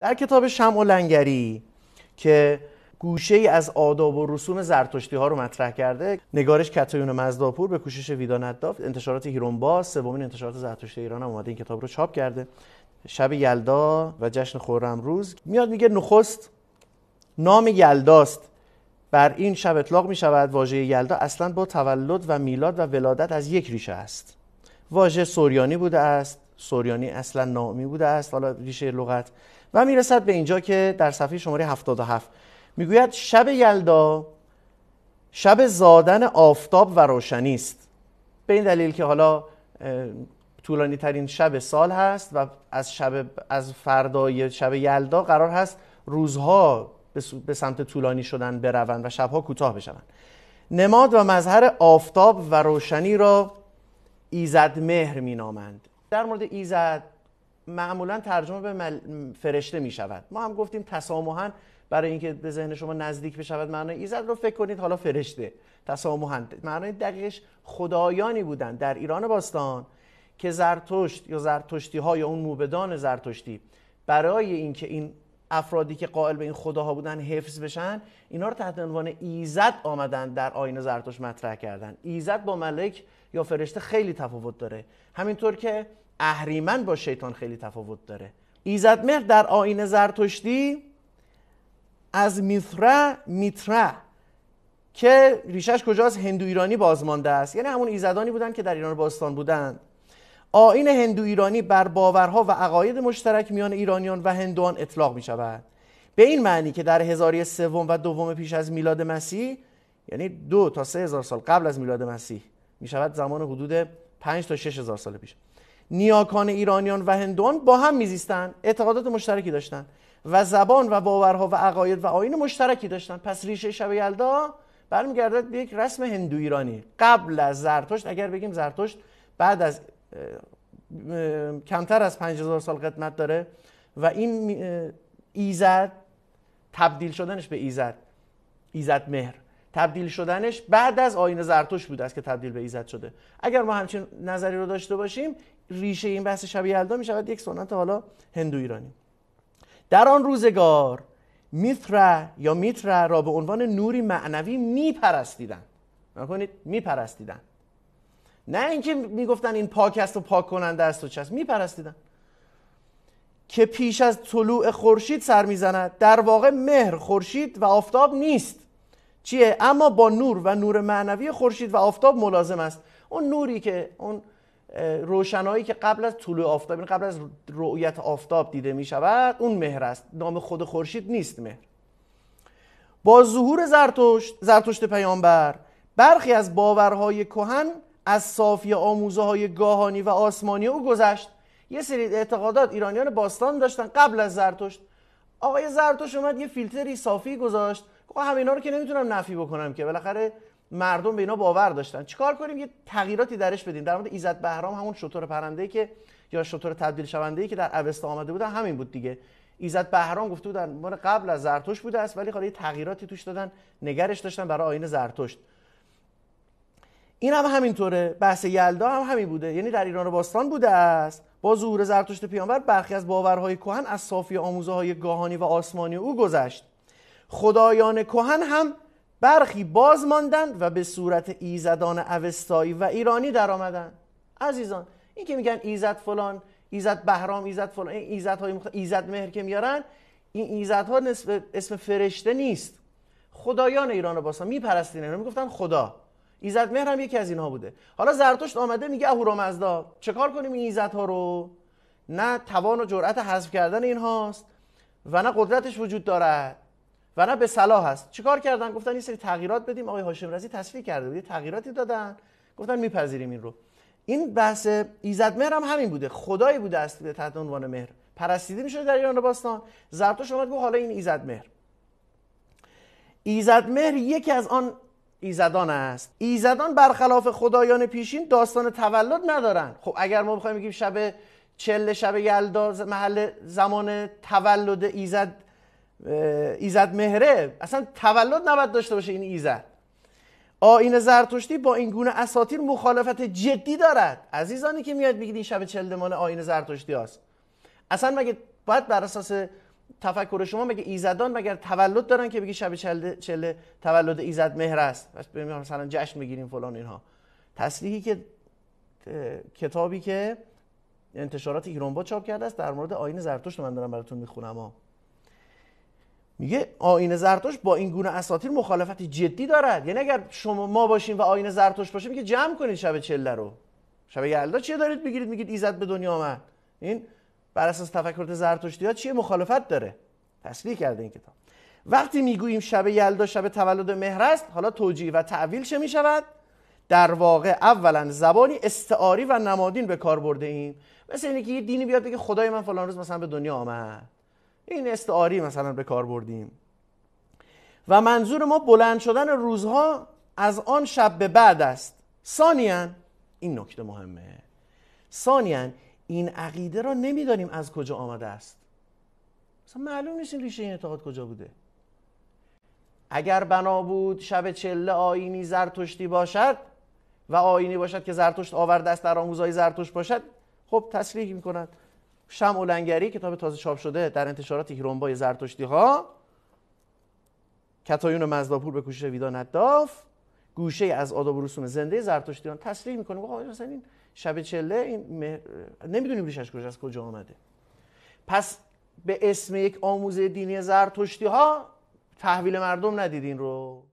در کتاب شمع و لنگری که گوشه ای از آداب و رسوم زرتشتی ها رو مطرح کرده نگارش کتایون مزداپور به کوشش ویدا نداف انتشارات هیرونباز سومین انتشارات زرتشتی ایران هم اومده این کتاب رو چاپ کرده شب یلدا و جشن خورم روز میاد میگه نخست نام یلداست بر این شب اطلاق می شود واژه یلدا اصلا با تولد و میلاد و ولادت از یک ریشه است واژه سوریانی بوده است سوریانی اصلا نامی بوده است حالا ریشه لغت و میرسد به اینجا که در صفحه شماره 77 میگوید شب یلدا شب زادن آفتاب و روشنی است به این دلیل که حالا طولانی ترین شب سال هست و از شب از فردای شب یلدا قرار هست روزها به سمت طولانی شدن بروند و شبها کوتاه بشوند نماد و مظهر آفتاب و روشنی را ایزد مهر مینامند در مورد ایزد معمولا ترجمه به فرشته می شود ما هم گفتیم تسامحا برای اینکه به ذهن شما نزدیک بشود معنای ایزد رو فکر کنید حالا فرشته تسامحا معنای دقیقش خدایانی بودند در ایران باستان که زرتشت یا زرتشتی ها یا اون موبدان زرتشتی برای اینکه این افرادی که قائل به این خداها بودن حفظ بشن اینا رو تحت عنوان ایزد آمدن در آین زرتوش مطرح کردن ایزد با ملک یا فرشته خیلی تفاوت داره همینطور که اهریمن با شیطان خیلی تفاوت داره ایزد مهر در آین زرتشتی از میترا میترا که ریشش کجاست هندو ایرانی بازمانده است یعنی همون ایزدانی بودن که در ایران باستان بودند آین هندو ایرانی بر باورها و عقاید مشترک میان ایرانیان و هندوان اطلاق می شود به این معنی که در هزاری سوم و دوم پیش از میلاد مسیح یعنی دو تا سه هزار سال قبل از میلاد مسیح می شود زمان حدود 5 تا 6 هزار سال پیش نیاکان ایرانیان و هندوان با هم میزیستند اعتقادات مشترکی داشتند و زبان و باورها و عقاید و آین مشترکی داشتند پس ریشه شب یلدا برمیگردد به یک رسم هندو ایرانی قبل از زرتشت اگر بگیم زرتشت بعد از کمتر از 5000 سال قدمت داره و این ایزد تبدیل شدنش به ایزد ایزد مهر تبدیل شدنش بعد از آین زرتوش بوده است که تبدیل به ایزد شده اگر ما همچین نظری رو داشته باشیم ریشه این بحث شبیه یلدا می شود یک سنت حالا هندو ایرانی در آن روزگار میترا یا میترا را به عنوان نوری معنوی میپرستیدند نکنید میپرستیدن نه اینکه میگفتن این پاک است و پاک کننده دست و چست میپرستیدن که پیش از طلوع خورشید سر میزند در واقع مهر خورشید و آفتاب نیست چیه اما با نور و نور معنوی خورشید و آفتاب ملازم است اون نوری که اون روشنایی که قبل از طلوع آفتاب یعنی قبل از رؤیت آفتاب دیده می شود اون مهر است نام خود خورشید نیست مهر با ظهور زرتشت زرتشت پیامبر برخی از باورهای کهن از صافی آموزه های گاهانی و آسمانی او گذشت یه سری اعتقادات ایرانیان باستان داشتن قبل از زرتشت آقای زرتشت اومد یه فیلتری صافی گذاشت گفت همینا رو که نمیتونم نفی بکنم که بالاخره مردم به اینا باور داشتن چیکار کنیم یه تغییراتی درش بدیم در مورد ایزد بهرام همون شطور پرنده که یا شطور تبدیل شونده که در اوستا آمده بودن همین بود دیگه ایزد بهرام گفته بودن قبل از زرتشت بوده است ولی حالا خب تغییراتی توش دادن نگرش داشتن برای آین زرتشت این هم همینطوره بحث یلدا هم همین بوده یعنی در ایران باستان بوده است با ظهور زرتشت پیانبر برخی از باورهای کهن از صافی آموزه های گاهانی و آسمانی او گذشت خدایان کهن هم برخی باز ماندند و به صورت ایزدان اوستایی و ایرانی آمدن عزیزان این که میگن ایزد فلان ایزد بهرام ایزد فلان این ایزد های ایزد مهر که میارن این ایزد ها نسب... اسم فرشته نیست خدایان ایران باستان میپرستین اینا میگفتن خدا ایزد مهر هم یکی از اینها بوده حالا زرتشت آمده میگه اهورامزدا چکار کنیم این ایزت ها رو نه توان و جرأت حذف کردن این اینهاست و نه قدرتش وجود دارد و نه به صلاح هست چیکار کردن گفتن یه سری تغییرات بدیم آقای هاشم رضی تصفیه کرده بود تغییراتی دادن گفتن میپذیریم این رو این بحث ایزد مهر هم همین بوده خدایی بوده است به تحت عنوان مهر پرستیده میشه در ایران باستان زرتشت اومد گفت حالا این ایزد مهر ایزد مهر یکی از آن ایزدان است ایزدان برخلاف خدایان پیشین داستان تولد ندارن خب اگر ما بخوایم بگیم شب چله شب یلدا محل زمان تولد ایزد ایزد مهره اصلا تولد نباید داشته باشه این ایزد آین زرتشتی با این گونه اساطیر مخالفت جدی دارد عزیزانی که میاد میگید این شب مال آین زرتشتی است. اصلا مگه باید بر اساس تفکر شما مگه ایزدان مگر تولد دارن که بگی شب چله تولد ایزد مهر است پس مثلا جشن بگیریم فلان اینها تصریحی که کتابی که انتشارات ایرانبا چاپ کرده است در مورد آین زرتشت من دارم براتون میخونم ها میگه آین زرتشت با این گونه اساطیر مخالفت جدی دارد یعنی اگر شما ما باشیم و آین زرتشت باشیم میگه جمع کنید شب چله رو شب یلدا چیه دارید میگیرید میگید ایزد به دنیا آمد این بر اساس تفکرات زرتشتی ها چیه مخالفت داره تصریح کرده این کتاب وقتی میگوییم شب یلدا شب تولد مهر است حالا توجیه و تعویل چه میشود در واقع اولا زبانی استعاری و نمادین به کار برده این مثل اینکه یه دینی بیاد بگه خدای من فلان روز مثلا به دنیا آمد این استعاری مثلا به کار بردیم و منظور ما بلند شدن روزها از آن شب به بعد است سانیان این نکته مهمه ثانیا این عقیده را نمیدانیم از کجا آمده است مثلا معلوم نیست این ریشه این اعتقاد کجا بوده اگر بنا بود شب چله آینی زرتشتی باشد و آینی باشد که زرتشت آورده است در آموزهای زرتشت باشد خب تصریح میکند شم و کتاب تازه چاپ شده در انتشارات هیرونبای زرتشتی ها کتایون مزداپور به کوشش ویدا نداف گوشه از آداب و رسوم زنده زرتشتیان می میکنه آقا مثلا این شب چله این مه... نمیدونیم ریشش کجا از کجا آمده پس به اسم یک آموزه دینی زرتشتی ها تحویل مردم ندیدین رو